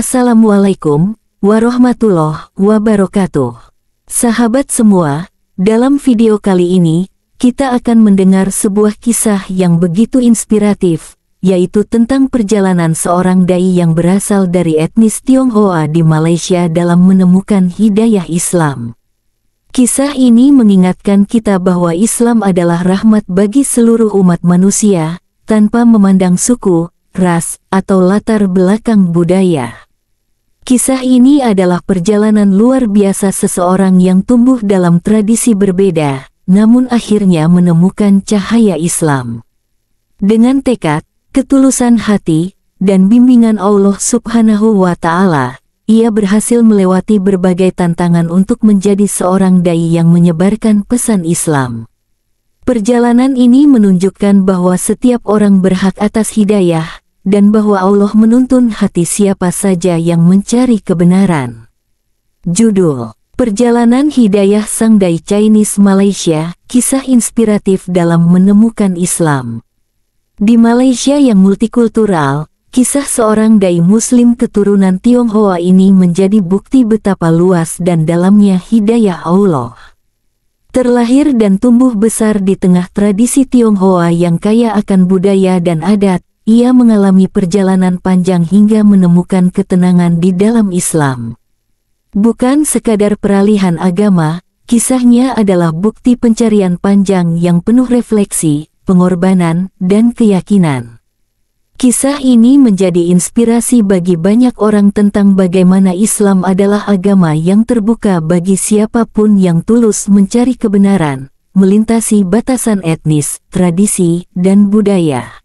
Assalamualaikum warahmatullahi wabarakatuh. Sahabat semua, dalam video kali ini, kita akan mendengar sebuah kisah yang begitu inspiratif, yaitu tentang perjalanan seorang dai yang berasal dari etnis Tionghoa di Malaysia dalam menemukan hidayah Islam. Kisah ini mengingatkan kita bahwa Islam adalah rahmat bagi seluruh umat manusia, tanpa memandang suku, ras, atau latar belakang budaya. Kisah ini adalah perjalanan luar biasa seseorang yang tumbuh dalam tradisi berbeda, namun akhirnya menemukan cahaya Islam. Dengan tekad, ketulusan hati, dan bimbingan Allah Subhanahu wa Ta'ala, ia berhasil melewati berbagai tantangan untuk menjadi seorang dai yang menyebarkan pesan Islam. Perjalanan ini menunjukkan bahwa setiap orang berhak atas hidayah, dan bahwa Allah menuntun hati siapa saja yang mencari kebenaran. Judul Perjalanan Hidayah Sang Dai Chinese Malaysia, kisah inspiratif dalam menemukan Islam. Di Malaysia yang multikultural, kisah seorang dai muslim keturunan Tionghoa ini menjadi bukti betapa luas dan dalamnya hidayah Allah. Terlahir dan tumbuh besar di tengah tradisi Tionghoa yang kaya akan budaya dan adat, ia mengalami perjalanan panjang hingga menemukan ketenangan di dalam Islam. Bukan sekadar peralihan agama, kisahnya adalah bukti pencarian panjang yang penuh refleksi, pengorbanan, dan keyakinan. Kisah ini menjadi inspirasi bagi banyak orang tentang bagaimana Islam adalah agama yang terbuka bagi siapapun yang tulus mencari kebenaran, melintasi batasan etnis, tradisi, dan budaya.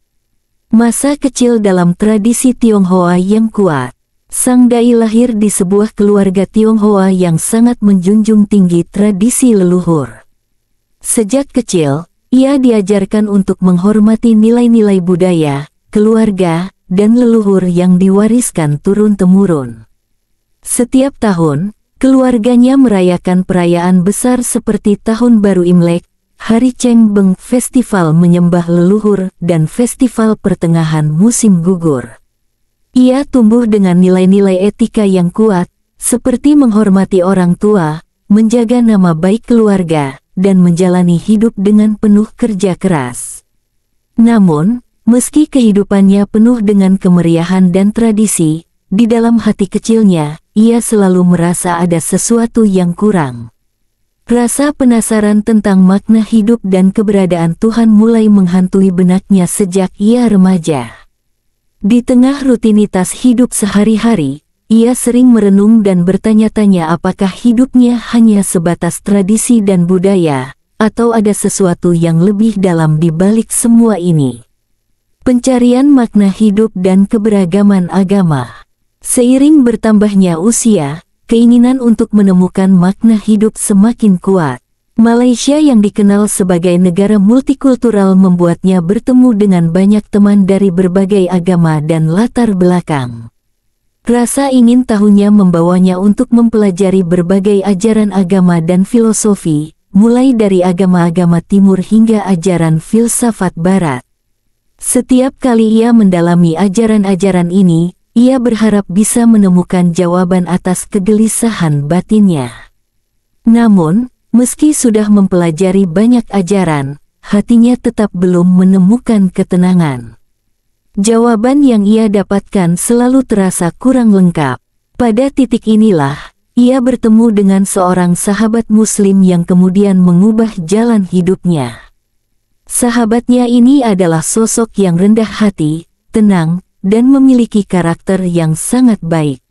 Masa kecil dalam tradisi Tionghoa yang kuat. Sang Dai lahir di sebuah keluarga Tionghoa yang sangat menjunjung tinggi tradisi leluhur. Sejak kecil, ia diajarkan untuk menghormati nilai-nilai budaya, keluarga, dan leluhur yang diwariskan turun-temurun. Setiap tahun, keluarganya merayakan perayaan besar seperti Tahun Baru Imlek, Hari Cheng Beng Festival menyembah leluhur dan festival pertengahan musim gugur. Ia tumbuh dengan nilai-nilai etika yang kuat, seperti menghormati orang tua, menjaga nama baik keluarga, dan menjalani hidup dengan penuh kerja keras. Namun, meski kehidupannya penuh dengan kemeriahan dan tradisi, di dalam hati kecilnya, ia selalu merasa ada sesuatu yang kurang. Rasa penasaran tentang makna hidup dan keberadaan Tuhan mulai menghantui benaknya sejak ia remaja. Di tengah rutinitas hidup sehari-hari, ia sering merenung dan bertanya-tanya apakah hidupnya hanya sebatas tradisi dan budaya, atau ada sesuatu yang lebih dalam di balik semua ini. Pencarian makna hidup dan keberagaman agama. Seiring bertambahnya usia, keinginan untuk menemukan makna hidup semakin kuat. Malaysia yang dikenal sebagai negara multikultural membuatnya bertemu dengan banyak teman dari berbagai agama dan latar belakang. Rasa ingin tahunya membawanya untuk mempelajari berbagai ajaran agama dan filosofi, mulai dari agama-agama timur hingga ajaran filsafat barat. Setiap kali ia mendalami ajaran-ajaran ini, ia berharap bisa menemukan jawaban atas kegelisahan batinnya. Namun, meski sudah mempelajari banyak ajaran, hatinya tetap belum menemukan ketenangan. Jawaban yang ia dapatkan selalu terasa kurang lengkap. Pada titik inilah, ia bertemu dengan seorang sahabat muslim yang kemudian mengubah jalan hidupnya. Sahabatnya ini adalah sosok yang rendah hati, tenang, dan memiliki karakter yang sangat baik.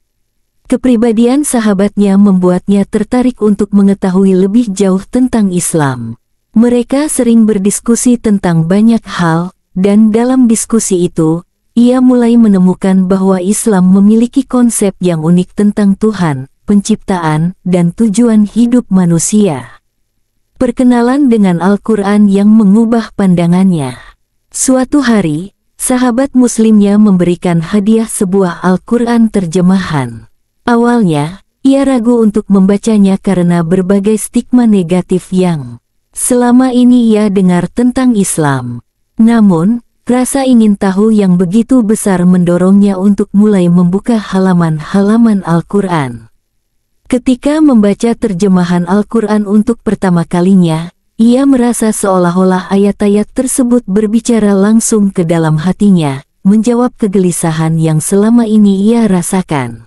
Kepribadian sahabatnya membuatnya tertarik untuk mengetahui lebih jauh tentang Islam. Mereka sering berdiskusi tentang banyak hal, dan dalam diskusi itu, ia mulai menemukan bahwa Islam memiliki konsep yang unik tentang Tuhan, penciptaan, dan tujuan hidup manusia. Perkenalan dengan Al-Quran yang mengubah pandangannya. Suatu hari, sahabat muslimnya memberikan hadiah sebuah Al-Quran terjemahan. Awalnya, ia ragu untuk membacanya karena berbagai stigma negatif yang selama ini ia dengar tentang Islam. Namun, rasa ingin tahu yang begitu besar mendorongnya untuk mulai membuka halaman-halaman Al-Quran. Ketika membaca terjemahan Al-Quran untuk pertama kalinya, ia merasa seolah-olah ayat-ayat tersebut berbicara langsung ke dalam hatinya, menjawab kegelisahan yang selama ini ia rasakan.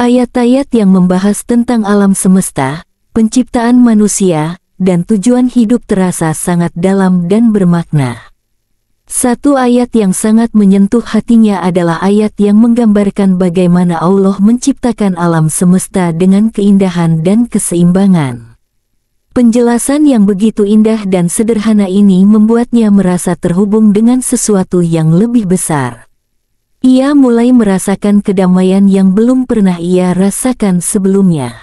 Ayat-ayat yang membahas tentang alam semesta, penciptaan manusia, dan tujuan hidup terasa sangat dalam dan bermakna. Satu ayat yang sangat menyentuh hatinya adalah ayat yang menggambarkan bagaimana Allah menciptakan alam semesta dengan keindahan dan keseimbangan. Penjelasan yang begitu indah dan sederhana ini membuatnya merasa terhubung dengan sesuatu yang lebih besar. Ia mulai merasakan kedamaian yang belum pernah ia rasakan sebelumnya.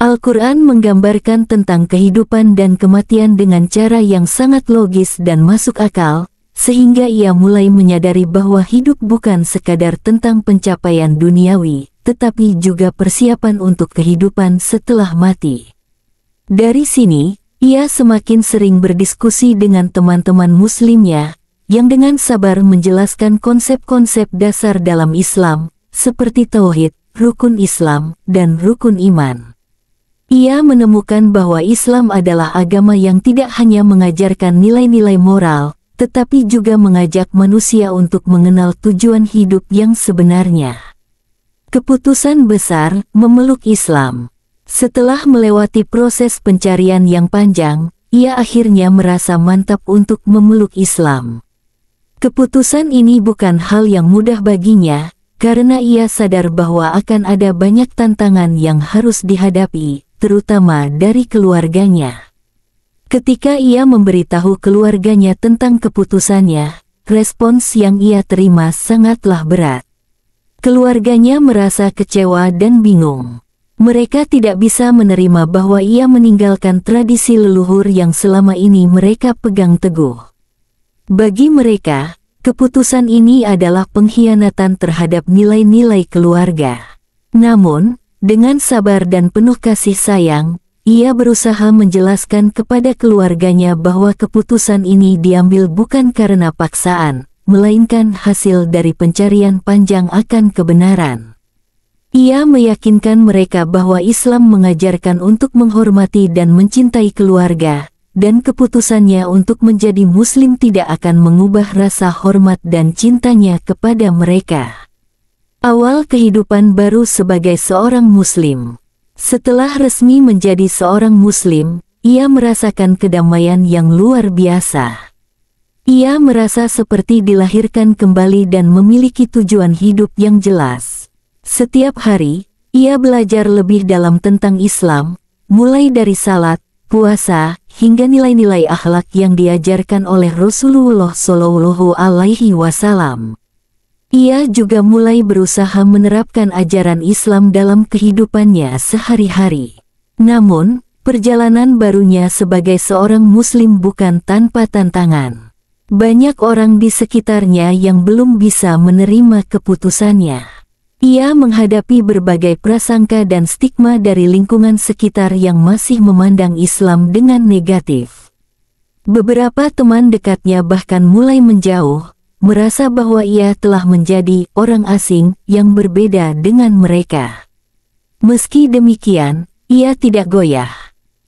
Al-Quran menggambarkan tentang kehidupan dan kematian dengan cara yang sangat logis dan masuk akal, sehingga ia mulai menyadari bahwa hidup bukan sekadar tentang pencapaian duniawi, tetapi juga persiapan untuk kehidupan setelah mati. Dari sini, ia semakin sering berdiskusi dengan teman-teman muslimnya, yang dengan sabar menjelaskan konsep-konsep dasar dalam Islam, seperti tauhid, rukun Islam, dan rukun iman. Ia menemukan bahwa Islam adalah agama yang tidak hanya mengajarkan nilai-nilai moral, tetapi juga mengajak manusia untuk mengenal tujuan hidup yang sebenarnya. Keputusan besar memeluk Islam setelah melewati proses pencarian yang panjang, ia akhirnya merasa mantap untuk memeluk Islam. Keputusan ini bukan hal yang mudah baginya, karena ia sadar bahwa akan ada banyak tantangan yang harus dihadapi, terutama dari keluarganya. Ketika ia memberitahu keluarganya tentang keputusannya, respons yang ia terima sangatlah berat. Keluarganya merasa kecewa dan bingung. Mereka tidak bisa menerima bahwa ia meninggalkan tradisi leluhur yang selama ini mereka pegang teguh. Bagi mereka, keputusan ini adalah pengkhianatan terhadap nilai-nilai keluarga. Namun, dengan sabar dan penuh kasih sayang, ia berusaha menjelaskan kepada keluarganya bahwa keputusan ini diambil bukan karena paksaan, melainkan hasil dari pencarian panjang akan kebenaran. Ia meyakinkan mereka bahwa Islam mengajarkan untuk menghormati dan mencintai keluarga, dan keputusannya untuk menjadi Muslim tidak akan mengubah rasa hormat dan cintanya kepada mereka. Awal kehidupan baru sebagai seorang Muslim. Setelah resmi menjadi seorang Muslim, ia merasakan kedamaian yang luar biasa. Ia merasa seperti dilahirkan kembali dan memiliki tujuan hidup yang jelas. Setiap hari, ia belajar lebih dalam tentang Islam, mulai dari salat, puasa, hingga nilai-nilai akhlak yang diajarkan oleh Rasulullah Shallallahu Alaihi Wasallam. Ia juga mulai berusaha menerapkan ajaran Islam dalam kehidupannya sehari-hari. Namun, perjalanan barunya sebagai seorang muslim bukan tanpa tantangan. Banyak orang di sekitarnya yang belum bisa menerima keputusannya. Ia menghadapi berbagai prasangka dan stigma dari lingkungan sekitar yang masih memandang Islam dengan negatif. Beberapa teman dekatnya bahkan mulai menjauh, merasa bahwa ia telah menjadi orang asing yang berbeda dengan mereka. Meski demikian, ia tidak goyah.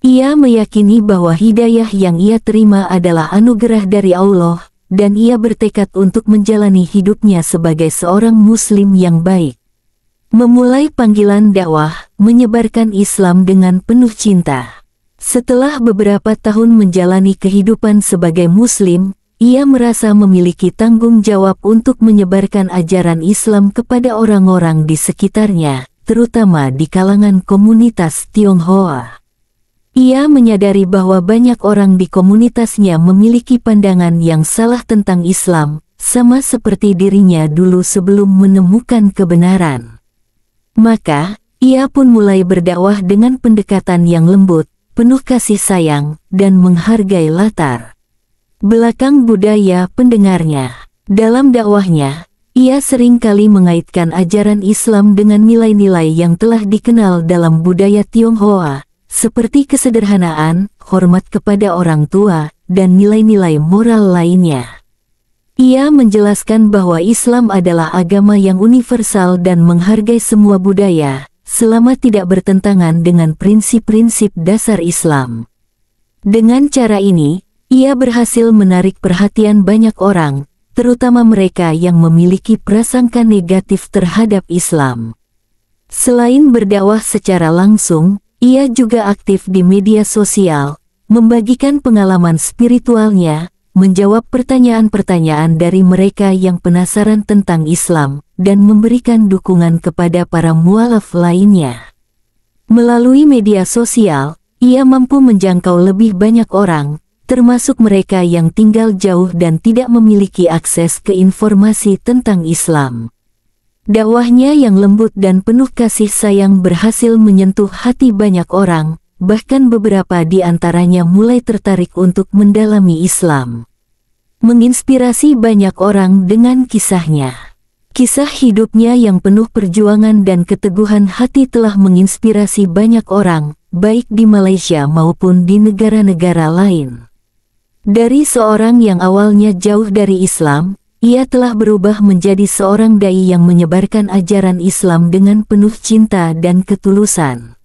Ia meyakini bahwa hidayah yang ia terima adalah anugerah dari Allah, dan ia bertekad untuk menjalani hidupnya sebagai seorang muslim yang baik memulai panggilan dakwah, menyebarkan Islam dengan penuh cinta. Setelah beberapa tahun menjalani kehidupan sebagai Muslim, ia merasa memiliki tanggung jawab untuk menyebarkan ajaran Islam kepada orang-orang di sekitarnya, terutama di kalangan komunitas Tionghoa. Ia menyadari bahwa banyak orang di komunitasnya memiliki pandangan yang salah tentang Islam, sama seperti dirinya dulu sebelum menemukan kebenaran. Maka, ia pun mulai berdakwah dengan pendekatan yang lembut, penuh kasih sayang, dan menghargai latar. Belakang budaya pendengarnya. Dalam dakwahnya, ia seringkali mengaitkan ajaran Islam dengan nilai-nilai yang telah dikenal dalam budaya Tionghoa, seperti kesederhanaan, hormat kepada orang tua, dan nilai-nilai moral lainnya. Ia menjelaskan bahwa Islam adalah agama yang universal dan menghargai semua budaya, selama tidak bertentangan dengan prinsip-prinsip dasar Islam. Dengan cara ini, ia berhasil menarik perhatian banyak orang, terutama mereka yang memiliki prasangka negatif terhadap Islam. Selain berdakwah secara langsung, ia juga aktif di media sosial, membagikan pengalaman spiritualnya, menjawab pertanyaan-pertanyaan dari mereka yang penasaran tentang Islam dan memberikan dukungan kepada para mualaf lainnya. Melalui media sosial, ia mampu menjangkau lebih banyak orang, termasuk mereka yang tinggal jauh dan tidak memiliki akses ke informasi tentang Islam. Dakwahnya yang lembut dan penuh kasih sayang berhasil menyentuh hati banyak orang, bahkan beberapa di antaranya mulai tertarik untuk mendalami Islam. Menginspirasi banyak orang dengan kisahnya. Kisah hidupnya yang penuh perjuangan dan keteguhan hati telah menginspirasi banyak orang, baik di Malaysia maupun di negara-negara lain. Dari seorang yang awalnya jauh dari Islam, ia telah berubah menjadi seorang dai yang menyebarkan ajaran Islam dengan penuh cinta dan ketulusan.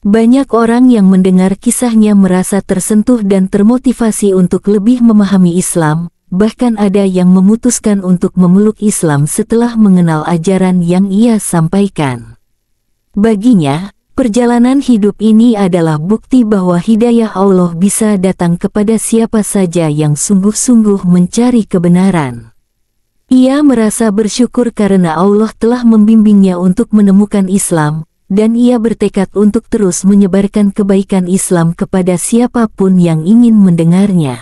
Banyak orang yang mendengar kisahnya merasa tersentuh dan termotivasi untuk lebih memahami Islam, bahkan ada yang memutuskan untuk memeluk Islam setelah mengenal ajaran yang ia sampaikan. Baginya, Perjalanan hidup ini adalah bukti bahwa hidayah Allah bisa datang kepada siapa saja yang sungguh-sungguh mencari kebenaran. Ia merasa bersyukur karena Allah telah membimbingnya untuk menemukan Islam, dan ia bertekad untuk terus menyebarkan kebaikan Islam kepada siapapun yang ingin mendengarnya.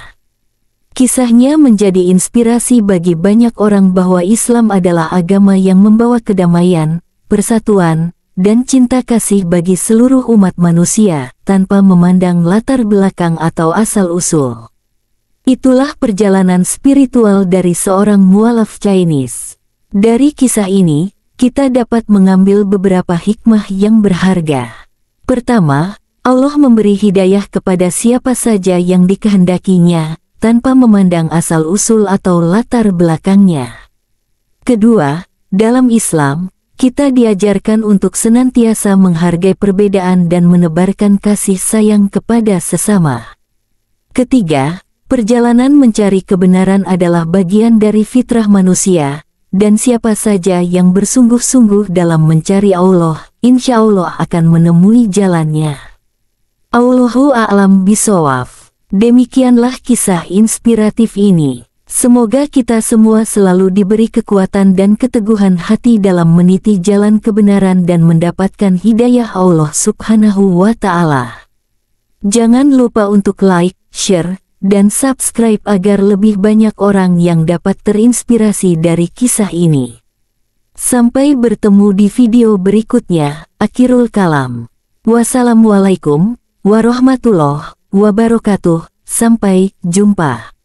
Kisahnya menjadi inspirasi bagi banyak orang bahwa Islam adalah agama yang membawa kedamaian, persatuan, dan cinta kasih bagi seluruh umat manusia, tanpa memandang latar belakang atau asal-usul. Itulah perjalanan spiritual dari seorang mualaf Chinese. Dari kisah ini, kita dapat mengambil beberapa hikmah yang berharga. Pertama, Allah memberi hidayah kepada siapa saja yang dikehendakinya, tanpa memandang asal-usul atau latar belakangnya. Kedua, dalam Islam, kita diajarkan untuk senantiasa menghargai perbedaan dan menebarkan kasih sayang kepada sesama. Ketiga, perjalanan mencari kebenaran adalah bagian dari fitrah manusia, dan siapa saja yang bersungguh-sungguh dalam mencari Allah, insya Allah akan menemui jalannya. Allahu a'lam bisawaf. Demikianlah kisah inspiratif ini. Semoga kita semua selalu diberi kekuatan dan keteguhan hati dalam meniti jalan kebenaran dan mendapatkan hidayah Allah subhanahu wa ta'ala. Jangan lupa untuk like, share, dan subscribe agar lebih banyak orang yang dapat terinspirasi dari kisah ini. Sampai bertemu di video berikutnya, Akhirul Kalam. Wassalamualaikum warahmatullahi wabarakatuh, sampai jumpa.